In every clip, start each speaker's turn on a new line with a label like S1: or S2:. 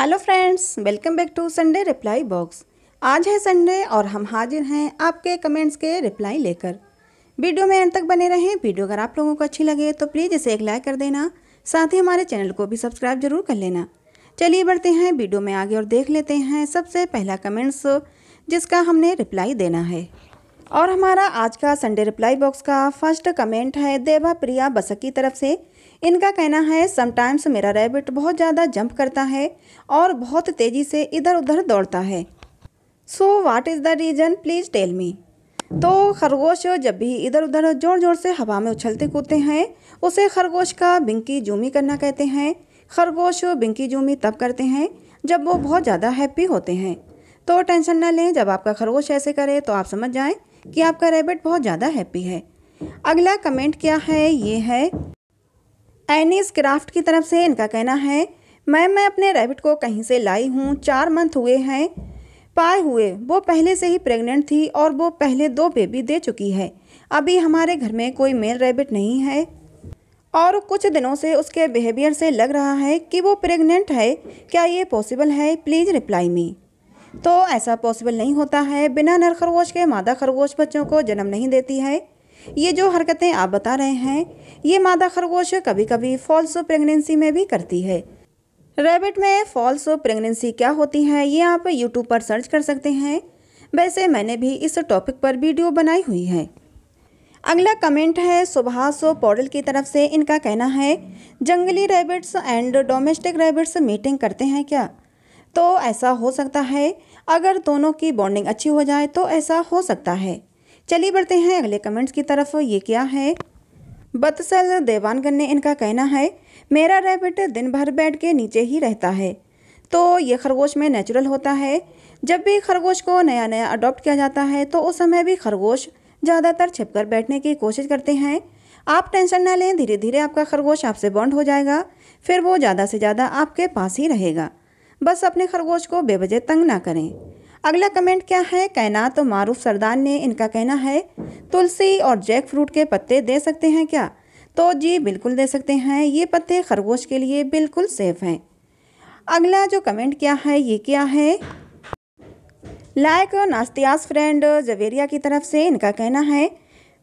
S1: hello friends welcome back to Sunday reply box आज है Sunday और हम हाजिर हैं आपके कमेंट्स के रिप्लाई लेकर वीडियो में अंत तक बने रहें वीडियो अगर आप लोगों को अच्छी लगे तो प्लीज़ इसे एक लाइक कर देना साथ ही हमारे चैनल को भी सब्सक्राइब जरूर कर लेना चलिए बढ़ते हैं वीडियो में आगे और देख लेते हैं सबसे पहला कमेंट्स जिसका हमने रिप्लाई देना है और हमारा आज का संडे रिप्लाई बॉक्स का फर्स्ट कमेंट है देवा प्रिया बसक की तरफ से इनका कहना है समटाइम्स मेरा रैबिट बहुत ज़्यादा जंप करता है और बहुत तेज़ी से इधर उधर दौड़ता है so what is the reason please tell me तो खरगोश जब भी इधर उधर जोर जोर से हवा में उछलते कूदते हैं उसे खरगोश का बिंकी जूमी करना कहते हैं खरगोश बिंकी जूमी तब करते हैं जब वो बहुत ज़्यादा हैप्पी होते हैं तो टेंशन ना लें जब आपका खरगोश ऐसे करे तो आप समझ जाएं कि आपका रैबिट बहुत ज़्यादा हैप्पी है अगला कमेंट क्या है ये है एनीस क्राफ्ट की तरफ से इनका कहना है मैम मैं अपने रैबिट को कहीं से लाई हूँ चार मंथ हुए हैं पाए हुए वो पहले से ही प्रेग्नेंट थी और वो पहले दो बेबी दे चुकी है अभी हमारे घर में कोई मेल रैबिट नहीं है और कुछ दिनों से उसके बिहेवियर से लग रहा है कि वो प्रेग्नेंट है क्या ये पॉसिबल है प्लीज़ रिप्लाई में तो ऐसा पॉसिबल नहीं होता है बिना नर खरगोश के मादा खरगोश बच्चों को जन्म नहीं देती है ये जो हरकतें आप बता रहे हैं ये मादा खरगोश कभी कभी फॉल्स प्रेगनेंसी में भी करती है रैबिट में फॉल्स प्रेगनेंसी क्या होती है ये आप यूट्यूब पर सर्च कर सकते हैं वैसे मैंने भी इस टॉपिक पर वीडियो बनाई हुई है अगला कमेंट है सुभाष पौडल की तरफ से इनका कहना है जंगली rabbits and domestic rabbits meeting करते हैं क्या तो ऐसा हो सकता है अगर दोनों की बॉन्डिंग अच्छी हो जाए तो ऐसा हो सकता है चलिए बढ़ते हैं अगले कमेंट्स की तरफ ये क्या है बत्सल देवानगन ने इनका कहना है मेरा रैबिट दिन भर बेड के नीचे ही रहता है तो ये खरगोश में नेचुरल होता है जब भी खरगोश को नया नया अडॉप्ट किया जाता है तो उस समय भी खरगोश ज़्यादातर छिपकर बैठने की कोशिश करते हैं आप टेंशन ना लें धीरे धीरे आपका खरगोश आपसे बॉन्ड हो जाएगा फिर वो ज़्यादा से ज़्यादा आपके पास ही रहेगा बस अपने खरगोश को बेबजे तंग ना करें अगला कमेंट क्या है कैनात तो मारूफ सरदार ने इनका कहना है तुलसी और जैक फ्रूट के पत्ते दे सकते हैं क्या तो जी बिल्कुल दे सकते हैं ये पत्ते खरगोश के लिए बिल्कुल सेफ़ हैं अगला जो कमेंट क्या है ये क्या है लाइक नास्तियास फ्रेंड जवेरिया की तरफ से इनका कहना है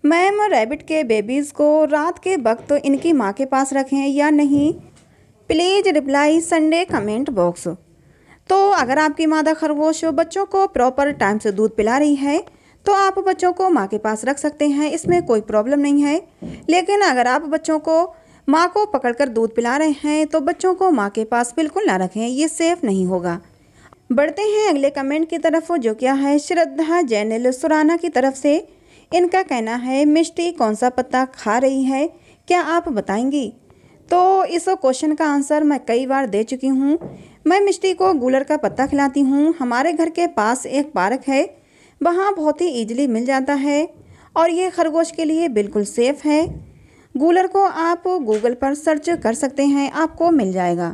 S1: मैम रैबिट के बेबीज़ को रात के वक्त इनकी माँ के पास रखें या नहीं please reply Sunday comment box तो अगर आपकी मादा खरगोश बच्चों को प्रॉपर टाइम से दूध पिला रही है तो आप बच्चों को माँ के पास रख सकते हैं इसमें कोई प्रॉब्लम नहीं है लेकिन अगर आप बच्चों को माँ को पकड़कर दूध पिला रहे हैं तो बच्चों को माँ के पास बिल्कुल ना रखें ये सेफ नहीं होगा बढ़ते हैं अगले कमेंट की तरफ जो क्या है श्रद्धा जैनल सुराना की तरफ से इनका कहना है मिष्टी कौन सा पत्ता खा रही है क्या आप बताएंगी तो इस क्वेश्चन का आंसर मैं कई बार दे चुकी हूँ मैं मिश्री को गूलर का पत्ता खिलाती हूँ हमारे घर के पास एक पार्क है वहाँ बहुत ही ईजिली मिल जाता है और ये खरगोश के लिए बिल्कुल सेफ़ है गूलर को आप गूगल पर सर्च कर सकते हैं आपको मिल जाएगा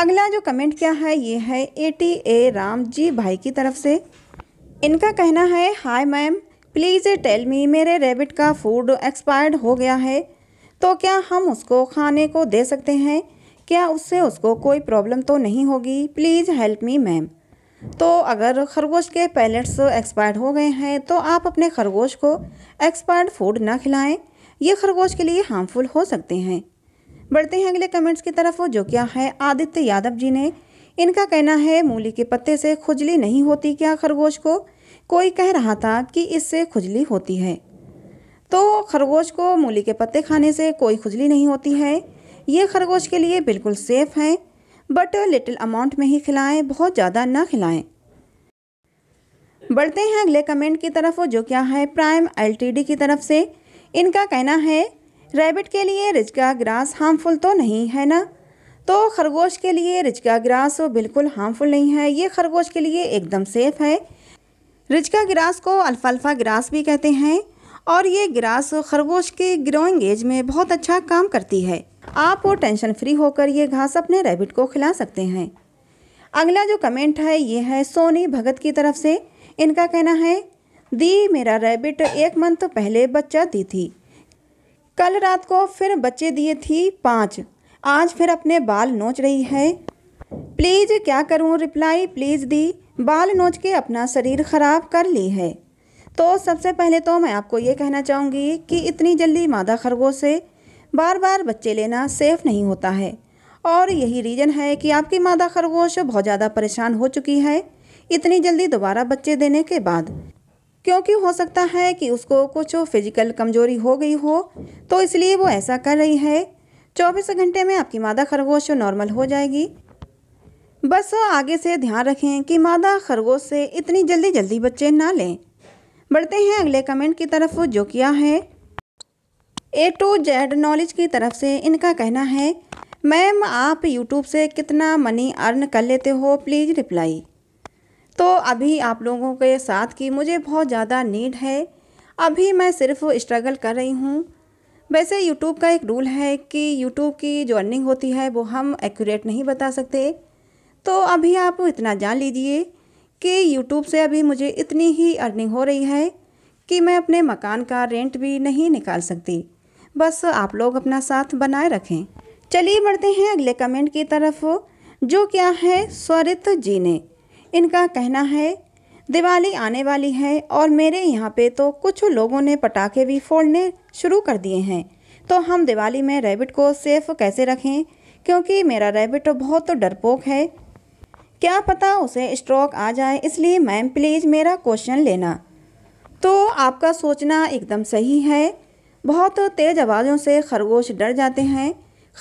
S1: अगला जो कमेंट क्या है ये है ए टी ए राम जी भाई की तरफ से इनका कहना है hi ma'am please tell me मेरे रेबिट का फूड एक्सपायर्ड हो गया है तो क्या हम उसको खाने को दे सकते हैं क्या उससे उसको कोई प्रॉब्लम तो नहीं होगी प्लीज़ हेल्प मी मैम तो अगर खरगोश के पैलेट्स एक्सपायर्ड हो गए हैं तो आप अपने खरगोश को एक्सपायर्ड फूड ना खिलाएं ये खरगोश के लिए हार्मफुल हो सकते हैं बढ़ते हैं अगले कमेंट्स की तरफ जो क्या है आदित्य यादव जी ने इनका कहना है मूली के पत्ते से खुजली नहीं होती क्या खरगोश को कोई कह रहा था कि इससे खुजली होती है तो खरगोश को मूली के पत्ते खाने से कोई खुजली नहीं होती है ये खरगोश के लिए बिल्कुल सेफ़ हैं बट लिटिल अमाउंट में ही खिलाएं बहुत ज़्यादा ना खिलाएं बढ़ते हैं अगले कमेंट की तरफ जो क्या है प्राइम एलटीडी की तरफ से इनका कहना है रैबिट के लिए रिजका ग्रास हार्मफुल तो नहीं है ना तो खरगोश के लिए रिजका ग्रास बिल्कुल हार्मफुल नहीं है ये खरगोश के लिए एकदम सेफ़ है रिजका ग्रास को अल्फाल्फा ग्रास भी कहते हैं और ये ग्रास खरगोश के ग्रोइंग एज में बहुत अच्छा काम करती है आप वो टेंशन फ्री होकर ये घास अपने रैबिट को खिला सकते हैं अगला जो कमेंट है ये है सोनी भगत की तरफ से इनका कहना है दी मेरा रैबिट एक मंथ पहले बच्चा दी थी कल रात को फिर बच्चे दिए थी पाँच आज फिर अपने बाल नोच रही है प्लीज़ क्या करूँ रिप्लाई प्लीज़ दी बाल नोच के अपना शरीर ख़राब कर ली है तो सबसे पहले तो मैं आपको ये कहना चाहूँगी कि इतनी जल्दी मादा खरगोश से बार बार बच्चे लेना सेफ नहीं होता है और यही रीज़न है कि आपकी मादा खरगोश बहुत ज़्यादा परेशान हो चुकी है इतनी जल्दी दोबारा बच्चे देने के बाद क्योंकि हो सकता है कि उसको कुछ फिजिकल कमजोरी हो गई हो तो इसलिए वो ऐसा कर रही है 24 घंटे में आपकी मादा खरगोश नॉर्मल हो जाएगी बस आगे से ध्यान रखें कि मादा खरगोश से इतनी जल्दी जल्दी बच्चे ना लें बढ़ते हैं अगले कमेंट की तरफ जो किया है ए टू जेड नॉलेज की तरफ से इनका कहना है मैम आप यूट्यूब से कितना मनी अर्न कर लेते हो प्लीज़ रिप्लाई तो अभी आप लोगों के साथ की मुझे बहुत ज़्यादा नीड है अभी मैं सिर्फ स्ट्रगल कर रही हूँ वैसे यूट्यूब का एक रूल है कि यूट्यूब की जो अर्निंग होती है वो हम एक्यूरेट नहीं बता सकते तो अभी आप इतना जान लीजिए कि यूट्यूब से अभी मुझे इतनी ही अर्निंग हो रही है कि मैं अपने मकान का रेंट भी नहीं निकाल सकती बस आप लोग अपना साथ बनाए रखें चलिए बढ़ते हैं अगले कमेंट की तरफ जो क्या है स्वरित जी ने इनका कहना है दिवाली आने वाली है और मेरे यहाँ पे तो कुछ लोगों ने पटाखे भी फोड़ने शुरू कर दिए हैं तो हम दिवाली में रैबिट को सेफ कैसे रखें क्योंकि मेरा रैबिट बहुत डरपोक है क्या पता उसे स्ट्रोक आ जाए इसलिए मैम प्लीज़ मेरा क्वेश्चन लेना तो आपका सोचना एकदम सही है बहुत तेज आवाज़ों से खरगोश डर जाते हैं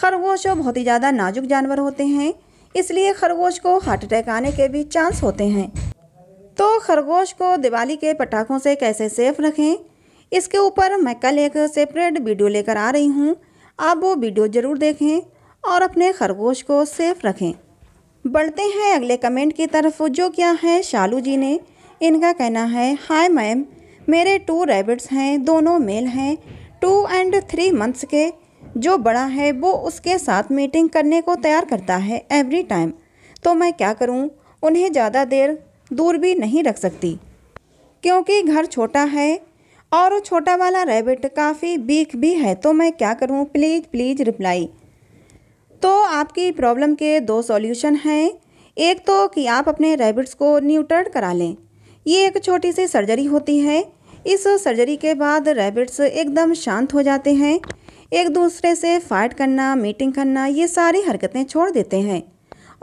S1: खरगोश बहुत ही ज़्यादा नाजुक जानवर होते हैं इसलिए खरगोश को हार्ट अटैक आने के भी चांस होते हैं तो खरगोश को दिवाली के पटाखों से कैसे सेफ रखें इसके ऊपर मैं कल एक सेपरेट वीडियो लेकर आ रही हूँ आप वो वीडियो ज़रूर देखें और अपने खरगोश को सेफ रखें बढ़ते हैं अगले कमेंट की तरफ जो क्या है शालू जी ने इनका कहना है हाय मैम मेरे टू रैबिट्स हैं दोनों मेल हैं टू एंड थ्री मंथ्स के जो बड़ा है वो उसके साथ मीटिंग करने को तैयार करता है एवरी टाइम तो मैं क्या करूं उन्हें ज़्यादा देर दूर भी नहीं रख सकती क्योंकि घर छोटा है और छोटा वाला रैबिट काफ़ी वीक भी है तो मैं क्या करूं प्लीज़ प्लीज़ रिप्लाई तो आपकी प्रॉब्लम के दो सॉल्यूशन हैं एक तो कि आप अपने रैबिट्स को न्यूट्रड करा लें ये एक छोटी सी सर्जरी होती है इस सर्जरी के बाद रैबिट्स एकदम शांत हो जाते हैं एक दूसरे से फाइट करना मीटिंग करना ये सारी हरकतें छोड़ देते हैं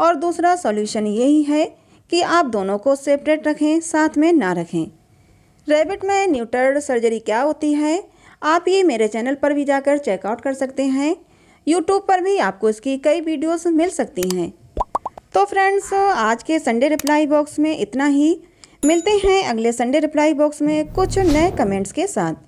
S1: और दूसरा सॉल्यूशन यही है कि आप दोनों को सेपरेट रखें साथ में ना रखें रैबिट में न्यूटर्ड सर्जरी क्या होती है आप ये मेरे चैनल पर भी जाकर चेकआउट कर सकते हैं यूट्यूब पर भी आपको इसकी कई वीडियोस मिल सकती हैं तो फ्रेंड्स आज के संडे रिप्लाई बॉक्स में इतना ही मिलते हैं अगले संडे रिप्लाई बॉक्स में कुछ नए कमेंट्स के साथ